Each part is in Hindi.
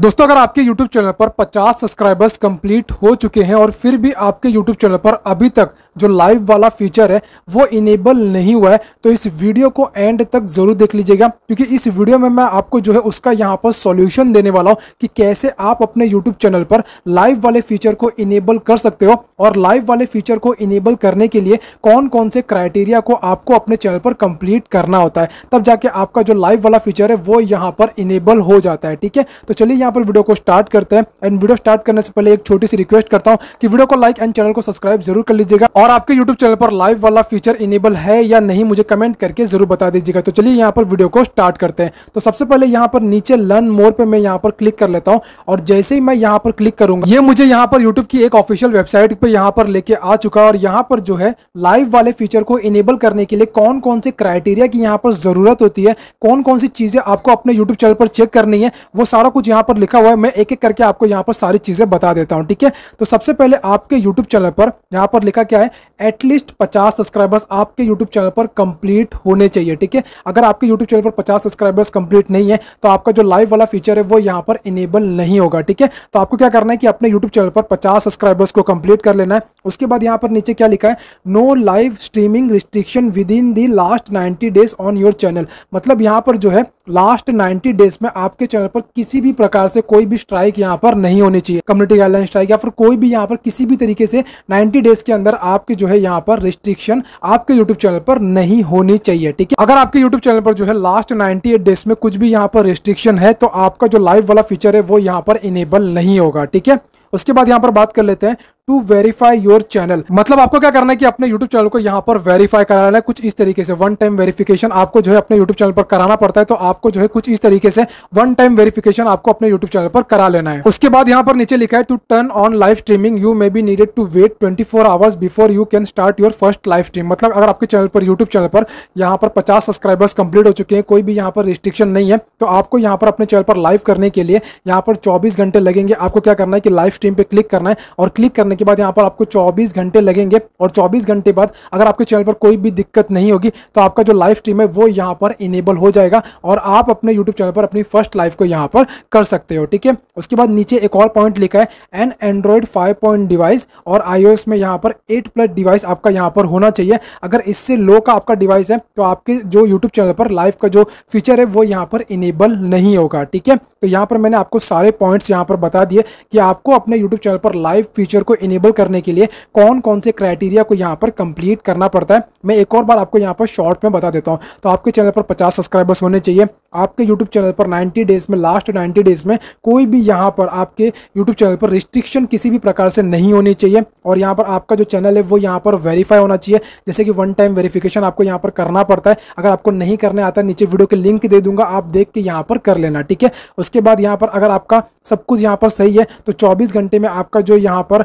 दोस्तों अगर आपके YouTube चैनल पर 50 सब्सक्राइबर्स कंप्लीट हो चुके हैं और फिर भी आपके YouTube चैनल पर अभी तक जो लाइव वाला फीचर है वो इनेबल नहीं हुआ है तो इस वीडियो को एंड तक ज़रूर देख लीजिएगा क्योंकि इस वीडियो में मैं आपको जो है उसका यहाँ पर सॉल्यूशन देने वाला हूँ कि कैसे आप अपने YouTube चैनल पर लाइव वाले फीचर को इनेबल कर सकते हो और लाइव वाले फीचर को इनेबल करने के लिए कौन कौन से क्राइटेरिया को आपको अपने चैनल पर कंप्लीट करना होता है तब जाके आपका जो लाइव वाला फीचर है वो यहाँ पर इनेबल हो जाता है ठीक है तो चलिए यहाँ पर वीडियो को स्टार्ट करते हैं एंड वीडियो स्टार्ट करने से पहले एक छोटी सी रिक्वेस्ट करता हूँ कि वीडियो को लाइक एंड चैनल को सब्सक्राइब जरूर कर लीजिएगा और आपके यूट्यूब चैनल पर लाइव वाला फीचर इनेबल है या नहीं मुझे कमेंट करके जरूर बता दीजिएगा तो चलिए यहाँ पर वीडियो को स्टार्ट करते हैं तो सबसे पहले यहाँ पर नीचे लर्न मोर पर मैं यहाँ पर क्लिक कर लेता हूँ और जैसे ही मैं यहाँ पर क्लिक करूंगा ये मुझे यहाँ पर यूट्यूब की एक ऑफिशियल वेबसाइट पर यहाँ पर लेके आ चुका और यहाँ पर जो है लाइव वाले फीचर को इनेबल करने के लिए कौन कौन से क्राइटेरिया की यहाँ पर जरूरत होती है कौन कौन सी चीजें आपको अपने यूट्यूब चैनल पर चेक करनी है वो सारा कुछ यहाँ पर लिखा हुआ है मैं एक एक करके आपको यहाँ पर सारी चीज़ें बता देता हूँ ठीक है तो सबसे पहले आपके यूट्यूब चैनल पर यहाँ पर लिखा क्या है एटलीस्ट पचास सब्सक्राइबर्स आपके यूट्यूब चैनल पर कंप्लीट होने चाहिए ठीक है अगर आपके यूट्यूब चैनल पर पचास सब्सक्राइबर्स कंप्लीट नहीं है तो आपका जो लाइव वाला फीचर है वो यहाँ पर इनेबल नहीं होगा ठीक है तो आपको क्या करना है कि अपने यूट्यूब चैनल पर पचास सब्सक्राइबर्स को कंप्लीट कर लेना है उसके बाद यहाँ पर नीचे क्या लिखा है no live streaming restriction within the last ninety days on your channel मतलब यहाँ पर जो है लास्ट 90 डेज में आपके चैनल पर किसी भी प्रकार से कोई भी स्ट्राइक यहाँ पर नहीं होनी चाहिए कम्युनिटी गाइडलाइन स्ट्राइक या फिर कोई भी यहाँ पर किसी भी तरीके से 90 डेज के अंदर आपके जो है यहाँ पर रिस्ट्रिक्शन आपके यूट्यूब चैनल पर नहीं होनी चाहिए ठीक है अगर आपके यूट्यूब चैनल पर जो है लास्ट नाइन्टी डेज में कुछ भी यहाँ पर रिस्ट्रिक्शन है तो आपका जो लाइव वाला फीचर है वो यहाँ पर इनेबल नहीं होगा ठीक है उसके बाद यहाँ पर बात कर लेते हैं टू वेरीफाई योर चैनल मतलब आपको क्या करना है कि अपने यूट्यूब चैनल को यहाँ पर वेरीफाई कराना है कुछ इस तरीके से वन टाइम वेरिफिकेशन आपको जो है अपने यूट्यूब चैनल पर कराना पड़ता है तो आपको जो है कुछ इस तरीके से वन टाइम वेरिफिकेशन आपको अपने यूट्यूब चैनल पर करा लेना है उसके बाद यहाँ पर नीचे लिखा है to turn on live streaming you may be needed to wait twenty four hours before you can start your first live stream मतलब अगर आपके चैनल पर यूट्यूब चैनल पर यहाँ पर पचास सब्सक्राइबर्स कंप्लीट हो चुके हैं कोई भी यहाँ पर रिस्ट्रिक्शन नहीं है तो आपको यहाँ पर अपने चैनल पर लाइव करने के लिए यहाँ पर चौबीस घंटे लगेंगे आपको क्या करना है कि लाइव स्ट्रीम पे क्लिक करना है और क्लिक करने के बाद यहाँ पर आपको चौबीस घंटे लगेंगे और चौबीस घंटे बाद अगर आपके चैनल पर कोई भी दिक्कत नहीं होगी तो आपका जो लाइव स्ट्रीम है वो यहाँ पर इनेबल हो जाएगा और आप अपने यूट्यूब चैनल पर अपनी फर्स्ट लाइव को यहाँ पर कर सकते हो ठीक है उसके बाद नीचे एक और पॉइंट लिखा है an Android five point device और आईओएस में यहाँ पर एट प्लस डिवाइस आपका यहाँ पर होना चाहिए अगर इससे लो का आपका डिवाइस है तो आपके जो यूट्यूब चैनल पर लाइव का जो फीचर है वो यहाँ पर इनेबल नहीं होगा ठीक है तो यहाँ पर मैंने आपको सारे पॉइंट्स यहाँ पर बता दिए कि आपको अपने यूट्यूब चैनल पर लाइव फीचर को इनेबल करने के लिए कौन कौन से क्राइटेरिया को यहाँ पर कंप्लीट करना पड़ता है मैं एक और बार आपको यहाँ पर शॉर्ट में बता देता हूँ तो आपके चैनल पर पचास सब्सक्राइबर्स होने चाहिए आपके YouTube चैनल पर 90 डेज़ में लास्ट 90 डेज़ में कोई भी यहाँ पर आपके YouTube चैनल पर रिस्ट्रिक्शन किसी भी प्रकार से नहीं होनी चाहिए और यहाँ पर आपका जो चैनल है वो यहाँ पर वेरीफाई होना चाहिए जैसे कि वन टाइम वेरीफिकेशन आपको यहाँ पर करना पड़ता है अगर आपको नहीं करने आता नीचे वीडियो के लिंक दे दूंगा आप देख के यहाँ पर कर लेना ठीक है उसके बाद यहाँ पर अगर आपका सब कुछ यहाँ पर सही है तो चौबीस घंटे में आपका जो यहाँ पर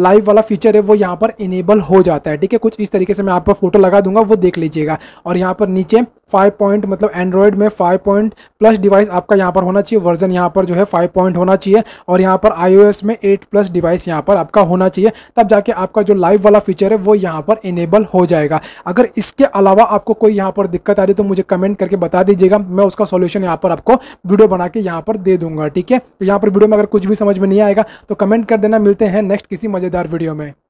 लाइव वाला फीचर है वो यहाँ पर इनेबल हो जाता है ठीक है कुछ इस तरीके से मैं आप फोटो लगा दूंगा वो देख लीजिएगा और यहाँ पर नीचे फाइव पॉइंट मतलब एंड्रॉयड में फाइव पॉइंट प्लस डिवाइस आपका यहाँ पर होना चाहिए वर्जन यहाँ पर जो है फाइव पॉइंट होना चाहिए और यहाँ पर आईओएस में एट प्लस डिवाइस यहाँ पर आपका होना चाहिए तब जाके आपका जो लाइव वाला फीचर है वो यहाँ पर इनेबल हो जाएगा अगर इसके अलावा आपको कोई यहाँ पर दिक्कत आ रही तो मुझे कमेंट करके बता दीजिएगा मैं उसका सोल्यूशन यहाँ पर आपको वीडियो बना के यहाँ पर दे दूंगा ठीक है तो यहाँ पर वीडियो में अगर कुछ भी समझ में नहीं आएगा तो कमेंट कर देना मिलते हैं नेक्स्ट किसी मज़ेदार वीडियो में